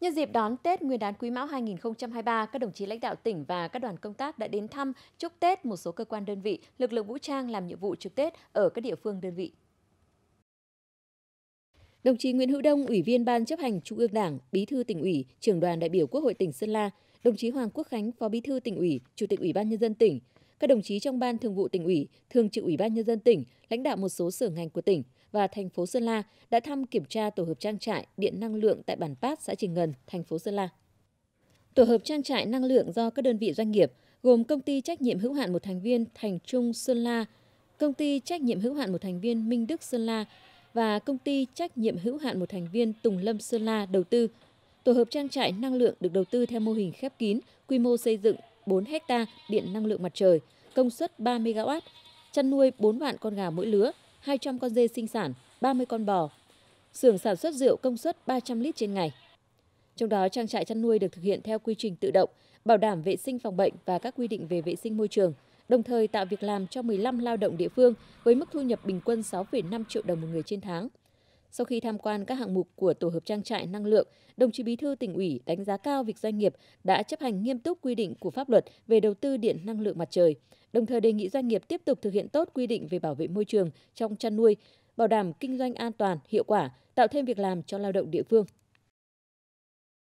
Nhân dịp đón Tết Nguyên đán Quý Mão 2023, các đồng chí lãnh đạo tỉnh và các đoàn công tác đã đến thăm chúc Tết một số cơ quan đơn vị, lực lượng vũ trang làm nhiệm vụ trực Tết ở các địa phương đơn vị. Đồng chí Nguyễn Hữu Đông, Ủy viên Ban chấp hành Trung ương Đảng, Bí thư tỉnh ủy, trưởng đoàn đại biểu Quốc hội tỉnh Sơn La, đồng chí Hoàng Quốc Khánh, Phó Bí thư tỉnh ủy, Chủ tịch Ủy ban nhân dân tỉnh, các đồng chí trong ban thường vụ tỉnh ủy, thường trực ủy ban nhân dân tỉnh, lãnh đạo một số sở ngành của tỉnh và thành phố Sơn La đã thăm kiểm tra tổ hợp trang trại điện năng lượng tại bản Pát, xã Trình Ngần, thành phố Sơn La. Tổ hợp trang trại năng lượng do các đơn vị doanh nghiệp gồm công ty trách nhiệm hữu hạn một thành viên Thành Trung Sơn La, công ty trách nhiệm hữu hạn một thành viên Minh Đức Sơn La và công ty trách nhiệm hữu hạn một thành viên Tùng Lâm Sơn La đầu tư. Tổ hợp trang trại năng lượng được đầu tư theo mô hình khép kín, quy mô xây dựng 4 hecta điện năng lượng mặt trời, công suất 3 MW, chăn nuôi 4 vạn con gà mỗi lứa, 200 con dê sinh sản, 30 con bò. Xưởng sản xuất rượu công suất 300 lít trên ngày. Trong đó trang trại chăn nuôi được thực hiện theo quy trình tự động, bảo đảm vệ sinh phòng bệnh và các quy định về vệ sinh môi trường, đồng thời tạo việc làm cho 15 lao động địa phương với mức thu nhập bình quân 6,5 triệu đồng một người trên tháng. Sau khi tham quan các hạng mục của tổ hợp trang trại năng lượng, đồng chí Bí thư tỉnh ủy đánh giá cao việc doanh nghiệp đã chấp hành nghiêm túc quy định của pháp luật về đầu tư điện năng lượng mặt trời, đồng thời đề nghị doanh nghiệp tiếp tục thực hiện tốt quy định về bảo vệ môi trường trong chăn nuôi, bảo đảm kinh doanh an toàn, hiệu quả, tạo thêm việc làm cho lao động địa phương.